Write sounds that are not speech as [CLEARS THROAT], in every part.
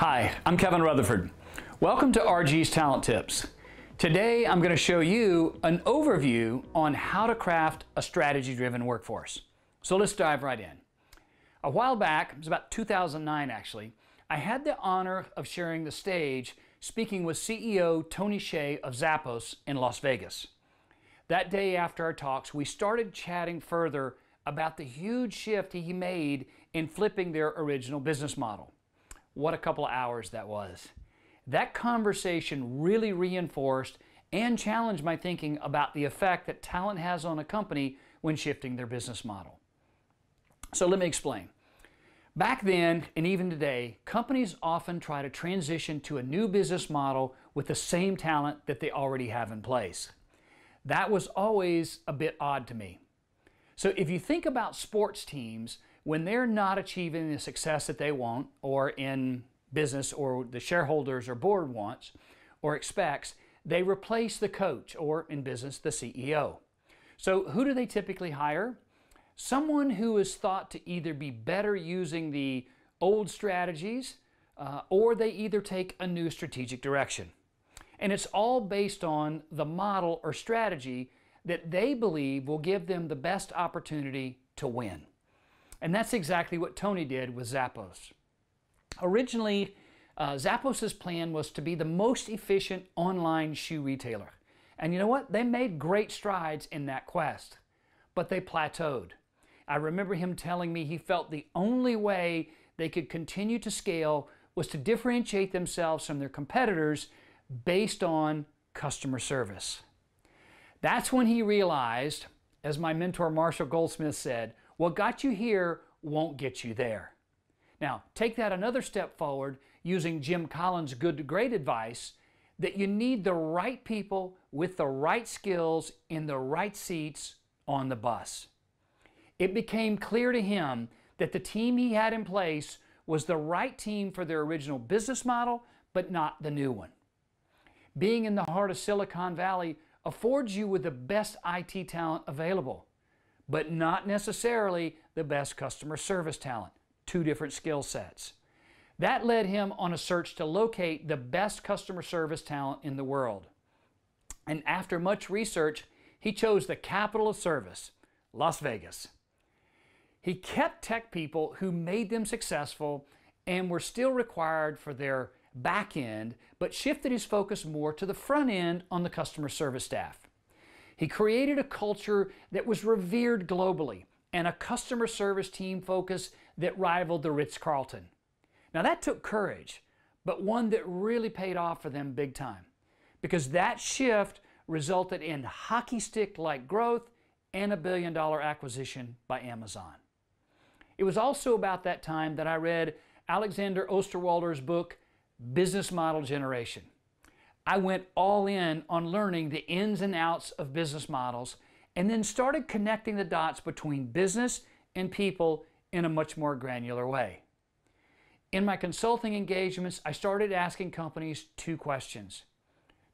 Hi, I'm Kevin Rutherford. Welcome to RG's Talent Tips. Today I'm going to show you an overview on how to craft a strategy-driven workforce. So let's dive right in. A while back, it was about 2009 actually, I had the honor of sharing the stage speaking with CEO Tony Shea of Zappos in Las Vegas. That day after our talks, we started chatting further about the huge shift he made in flipping their original business model. What a couple of hours that was. That conversation really reinforced and challenged my thinking about the effect that talent has on a company when shifting their business model. So let me explain. Back then, and even today, companies often try to transition to a new business model with the same talent that they already have in place. That was always a bit odd to me. So if you think about sports teams, when they're not achieving the success that they want or in business or the shareholders or board wants or expects, they replace the coach or in business, the CEO. So, who do they typically hire? Someone who is thought to either be better using the old strategies uh, or they either take a new strategic direction. And it's all based on the model or strategy that they believe will give them the best opportunity to win. And that's exactly what Tony did with Zappos. Originally, uh, Zappos' plan was to be the most efficient online shoe retailer. And you know what? They made great strides in that quest, but they plateaued. I remember him telling me he felt the only way they could continue to scale was to differentiate themselves from their competitors based on customer service. That's when he realized, as my mentor Marshall Goldsmith said, what got you here won't get you there. Now, take that another step forward using Jim Collins' good to great advice that you need the right people with the right skills in the right seats on the bus. It became clear to him that the team he had in place was the right team for their original business model, but not the new one. Being in the heart of Silicon Valley affords you with the best IT talent available but not necessarily the best customer service talent. Two different skill sets. That led him on a search to locate the best customer service talent in the world. And after much research, he chose the capital of service, Las Vegas. He kept tech people who made them successful and were still required for their back end, but shifted his focus more to the front end on the customer service staff. He created a culture that was revered globally and a customer service team focus that rivaled the Ritz Carlton. Now, that took courage, but one that really paid off for them big time because that shift resulted in hockey stick like growth and a billion dollar acquisition by Amazon. It was also about that time that I read Alexander Osterwalder's book, Business Model Generation. I went all in on learning the ins and outs of business models and then started connecting the dots between business and people in a much more granular way. In my consulting engagements, I started asking companies two questions.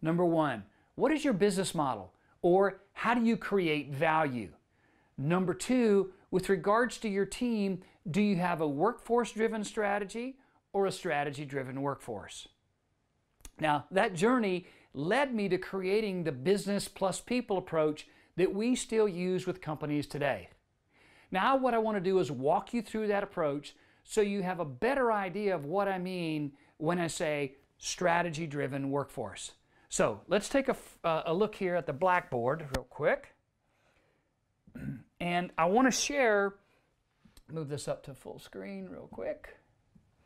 Number one, what is your business model? Or how do you create value? Number two, with regards to your team, do you have a workforce driven strategy or a strategy driven workforce? Now, that journey led me to creating the business plus people approach that we still use with companies today. Now, what I want to do is walk you through that approach so you have a better idea of what I mean when I say strategy driven workforce. So, let's take a, uh, a look here at the blackboard real quick. [CLEARS THROAT] And I want to share, move this up to full screen real quick.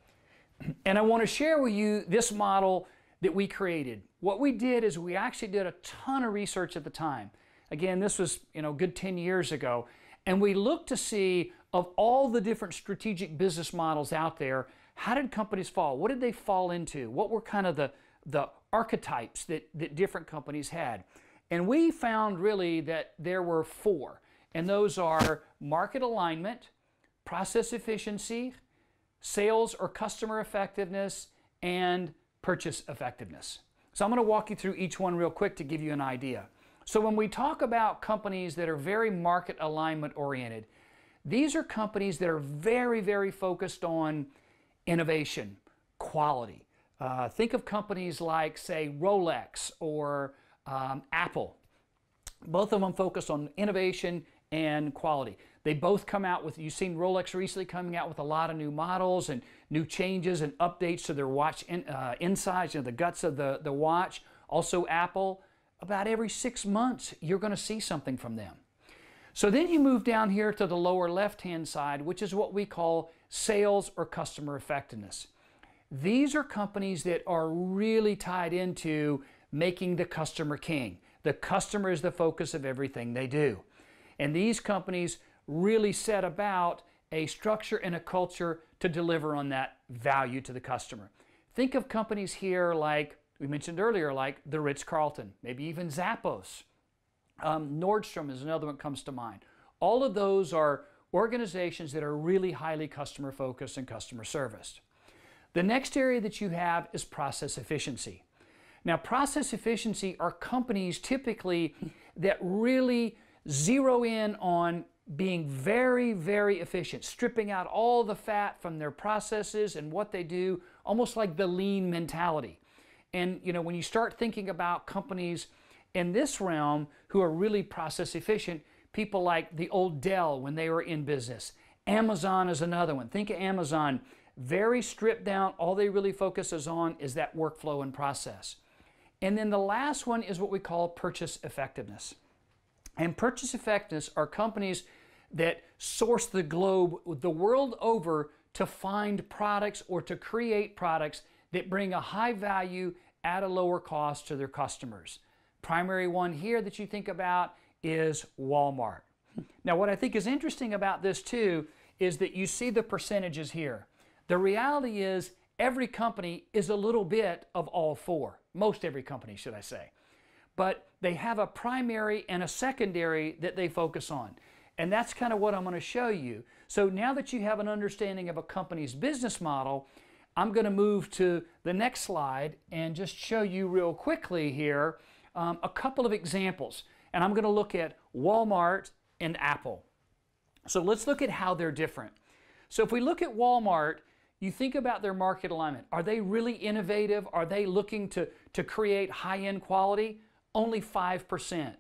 [CLEARS THROAT] And I want to share with you this model that we created. What we did is we actually did a ton of research at the time. Again, this was, you know, good 10 years ago. And we looked to see of all the different strategic business models out there, how did companies fall? What did they fall into? What were kind of the, the archetypes that, that different companies had? And we found really that there were four, and those are market alignment, process efficiency, sales or customer effectiveness, and purchase effectiveness. So I'm going to walk you through each one real quick to give you an idea. So when we talk about companies that are very market alignment oriented, these are companies that are very, very focused on innovation, quality. Uh, think of companies like, say, Rolex or um, Apple. Both of them focus on innovation and quality. They both come out with, you've seen Rolex recently coming out with a lot of new models and new changes and updates to their watch in, uh, insides, you know, the guts of the, the watch. Also, Apple, about every six months, you're going to see something from them. So then you move down here to the lower left hand side, which is what we call sales or customer effectiveness. These are companies that are really tied into making the customer king. The customer is the focus of everything they do. And these companies really set about a structure and a culture to deliver on that value to the customer. Think of companies here like we mentioned earlier, like the Ritz Carlton, maybe even Zappos. Um, Nordstrom is another one that comes to mind. All of those are organizations that are really highly customer focused and customer serviced. The next area that you have is process efficiency. Now, process efficiency are companies typically that really zero in on being very, very efficient, stripping out all the fat from their processes and what they do, almost like the lean mentality. And you know, when you start thinking about companies in this realm who are really process efficient, people like the old Dell when they were in business. Amazon is another one. Think of Amazon, very stripped down. All they really focuses on is that workflow and process. And then the last one is what we call purchase effectiveness. And purchase effectiveness are companies that source the globe, the world over, to find products or to create products that bring a high value at a lower cost to their customers. Primary one here that you think about is Walmart. Now, what I think is interesting about this too is that you see the percentages here. The reality is every company is a little bit of all four. Most every company, should I say. But they have a primary and a secondary that they focus on. And that's kind of what I'm going to show you. So now that you have an understanding of a company's business model, I'm going to move to the next slide and just show you real quickly here um, a couple of examples. And I'm going to look at Walmart and Apple. So let's look at how they're different. So if we look at Walmart, you think about their market alignment. Are they really innovative? Are they looking to, to create high-end quality? Only 5%.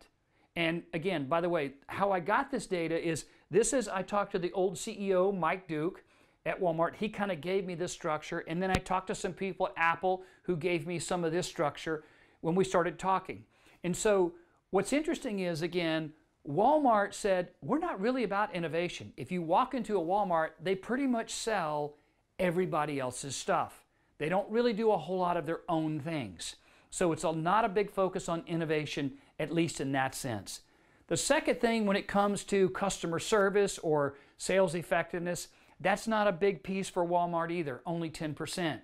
And again, by the way, how I got this data is this is I talked to the old CEO, Mike Duke, at Walmart. He kind of gave me this structure. And then I talked to some people at Apple who gave me some of this structure when we started talking. And so what's interesting is, again, Walmart said, we're not really about innovation. If you walk into a Walmart, they pretty much sell everybody else's stuff. They don't really do a whole lot of their own things. So it's not a big focus on innovation, at least in that sense. The second thing when it comes to customer service or sales effectiveness, that's not a big piece for Walmart either, only 10%.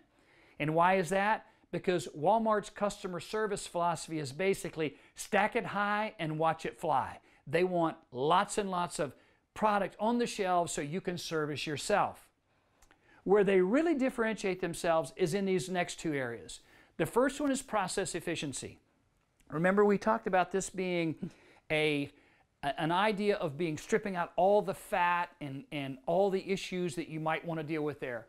And why is that? Because Walmart's customer service philosophy is basically stack it high and watch it fly. They want lots and lots of product on the shelves so you can service yourself. Where they really differentiate themselves is in these next two areas. The first one is process efficiency. Remember, we talked about this being a an idea of being stripping out all the fat and, and all the issues that you might want to deal with there.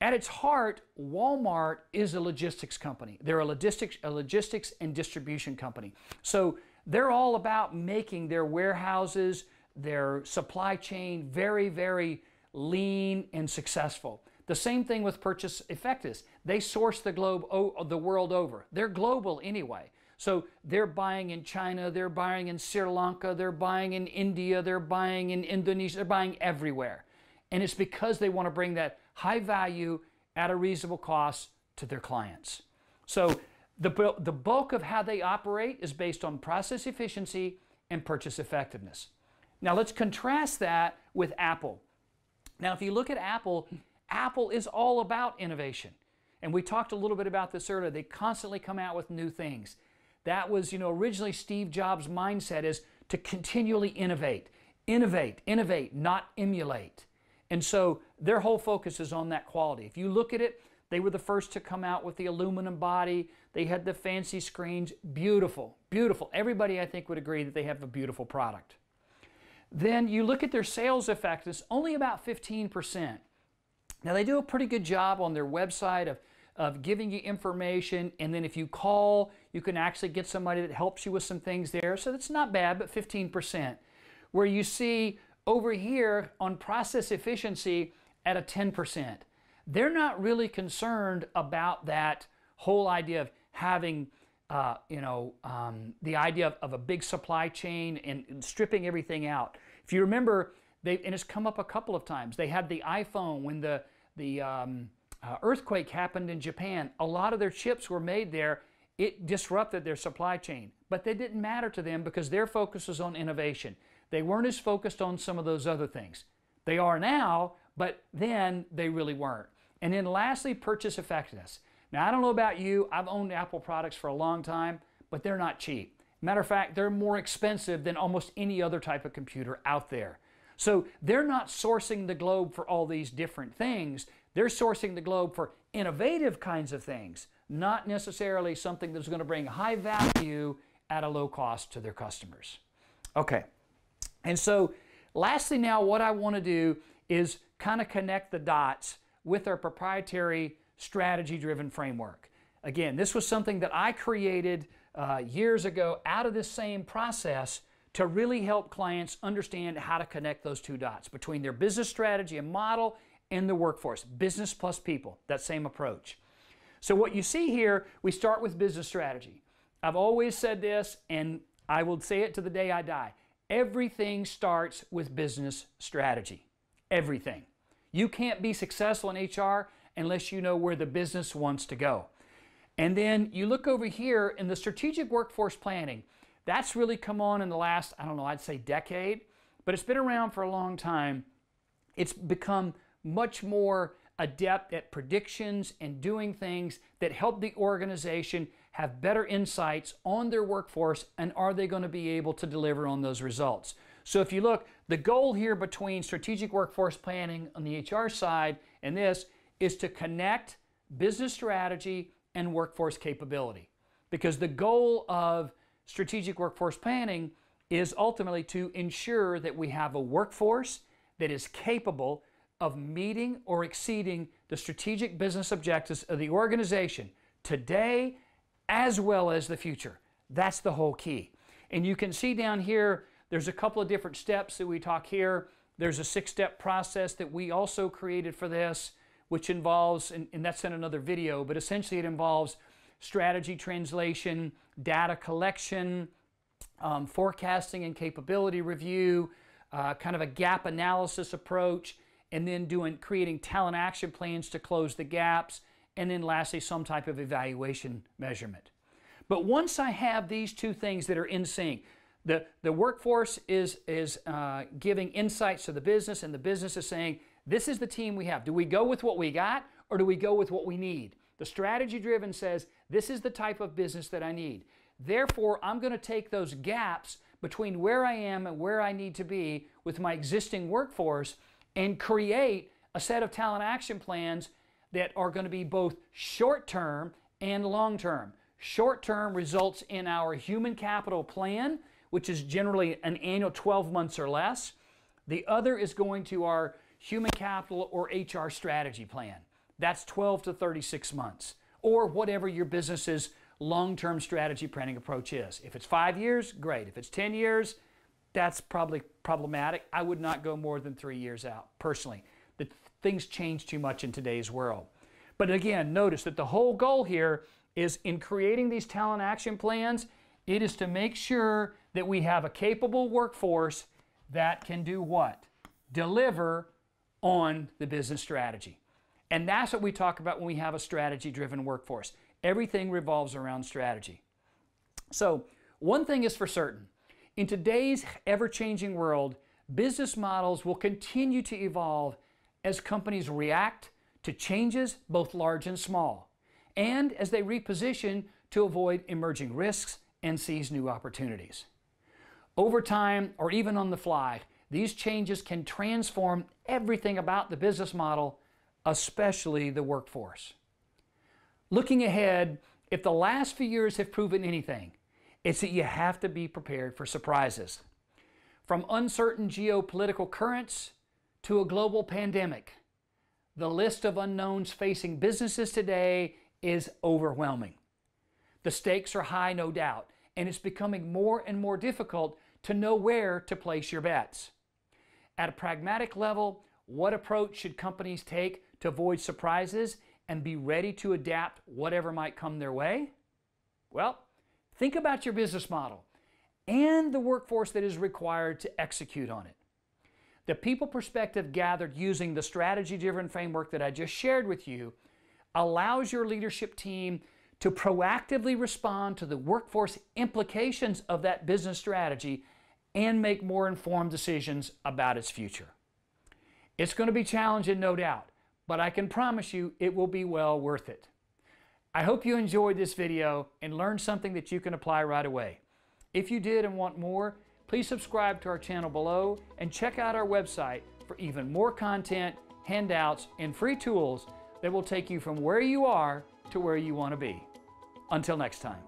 At its heart, Walmart is a logistics company. They're a logistics, a logistics and distribution company. So they're all about making their warehouses, their supply chain very, very lean and successful. The same thing with purchase effectiveness. They source the globe the world over. They're global anyway. So they're buying in China, they're buying in Sri Lanka, they're buying in India, they're buying in Indonesia, they're buying everywhere. And it's because they want to bring that high value at a reasonable cost to their clients. So the, the bulk of how they operate is based on process efficiency and purchase effectiveness. Now let's contrast that with Apple. Now, if you look at Apple, Apple is all about innovation. And we talked a little bit about this earlier. They constantly come out with new things. That was, you know, originally Steve Jobs' mindset is to continually innovate, innovate, innovate, not emulate. And so their whole focus is on that quality. If you look at it, they were the first to come out with the aluminum body. They had the fancy screens. Beautiful, beautiful. Everybody, I think, would agree that they have a beautiful product. Then you look at their sales effectiveness, only about 15%. Now, they do a pretty good job on their website of, of giving you information. And then if you call, you can actually get somebody that helps you with some things there. So that's not bad, but 15%. Where you see over here on process efficiency at a 10%. They're not really concerned about that whole idea of having uh, you know, um, the idea of, of, a big supply chain and, and, stripping everything out. If you remember, they and it's come up a couple of times. They had the iPhone when the the um, uh, earthquake happened in Japan. A lot of their chips were made there. It disrupted their supply chain, but they didn't matter to them because their focus was on innovation. They weren't as focused on some of those other things. They are now, but then they really weren't. And then lastly, purchase effectiveness. Now, I don't know about you, I've owned Apple products for a long time, but they're not cheap. Matter of fact, they're more expensive than almost any other type of computer out there. So they're not sourcing the globe for all these different things. They're sourcing the globe for innovative kinds of things, not necessarily something that's going to bring high value at a low cost to their customers. Okay. And so lastly now what I want to do is kind of connect the dots with our proprietary strategy driven framework. Again, this was something that I created uh, years ago out of this same process to really help clients understand how to connect those two dots between their business strategy and model and the workforce. Business plus people, that same approach. So, what you see here, we start with business strategy. I've always said this, and I will say it to the day I die. Everything starts with business strategy. Everything. You can't be successful in HR unless you know where the business wants to go. And then you look over here in the strategic workforce planning. That's really come on in the last, I don't know, I'd say decade, but it's been around for a long time. It's become much more adept at predictions and doing things that help the organization have better insights on their workforce and are they going to be able to deliver on those results. So if you look, the goal here between strategic workforce planning on the HR side and this is to connect business strategy and workforce capability. Because the goal of strategic workforce planning is ultimately to ensure that we have a workforce that is capable of meeting or exceeding the strategic business objectives of the organization today as well as the future. That's the whole key. And you can see down here, there's a couple of different steps that we talk here. There's a six step process that we also created for this, which involves, and, and that's in another video, but essentially it involves strategy translation, data collection, um, forecasting and capability review, uh, kind of a gap analysis approach, and then doing creating talent action plans to close the gaps, and then lastly, some type of evaluation measurement. But once I have these two things that are in sync, the, the workforce is, is uh, giving insights to the business, and the business is saying, This is the team we have. Do we go with what we got, or do we go with what we need? The strategy driven says, this is the type of business that I need. Therefore, I'm going to take those gaps between where I am and where I need to be with my existing workforce and create a set of talent action plans that are going to be both short term and long term. Short term results in our human capital plan, which is generally an annual 12 months or less. The other is going to our human capital or HR strategy plan. That's 12 to 36 months or whatever your business's long term strategy planning approach is. If it's five years, great. If it's 10 years, that's probably problematic. I would not go more than three years out personally. The, things change too much in today's world. But again, notice that the whole goal here is in creating these talent action plans, it is to make sure that we have a capable workforce that can do what? Deliver on the business strategy. And that's what we talk about when we have a strategy driven workforce. Everything revolves around strategy. So, one thing is for certain in today's ever changing world, business models will continue to evolve as companies react to changes, both large and small, and as they reposition to avoid emerging risks and seize new opportunities. Over time, or even on the fly, these changes can transform everything about the business model especially the workforce. Looking ahead, if the last few years have proven anything, it's that you have to be prepared for surprises. From uncertain geopolitical currents to a global pandemic, the list of unknowns facing businesses today is overwhelming. The stakes are high, no doubt, and it's becoming more and more difficult to know where to place your bets. At a pragmatic level, what approach should companies take to avoid surprises and be ready to adapt whatever might come their way? Well, think about your business model and the workforce that is required to execute on it. The people perspective gathered using the strategy driven framework that I just shared with you allows your leadership team to proactively respond to the workforce implications of that business strategy and make more informed decisions about its future. It's going to be challenging, no doubt but I can promise you it will be well worth it. I hope you enjoyed this video and learned something that you can apply right away. If you did and want more, please subscribe to our channel below and check out our website for even more content, handouts, and free tools that will take you from where you are to where you want to be. Until next time.